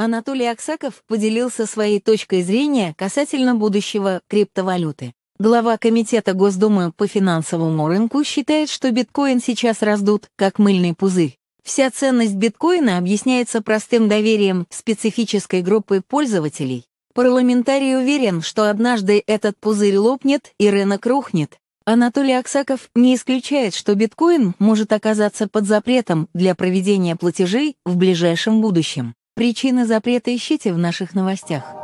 Анатолий Аксаков поделился своей точкой зрения касательно будущего криптовалюты. Глава Комитета Госдумы по финансовому рынку считает, что биткоин сейчас раздут, как мыльный пузырь. Вся ценность биткоина объясняется простым доверием специфической группы пользователей. Парламентарий уверен, что однажды этот пузырь лопнет и рынок рухнет. Анатолий Аксаков не исключает, что биткоин может оказаться под запретом для проведения платежей в ближайшем будущем. Причины запрета ищите в наших новостях.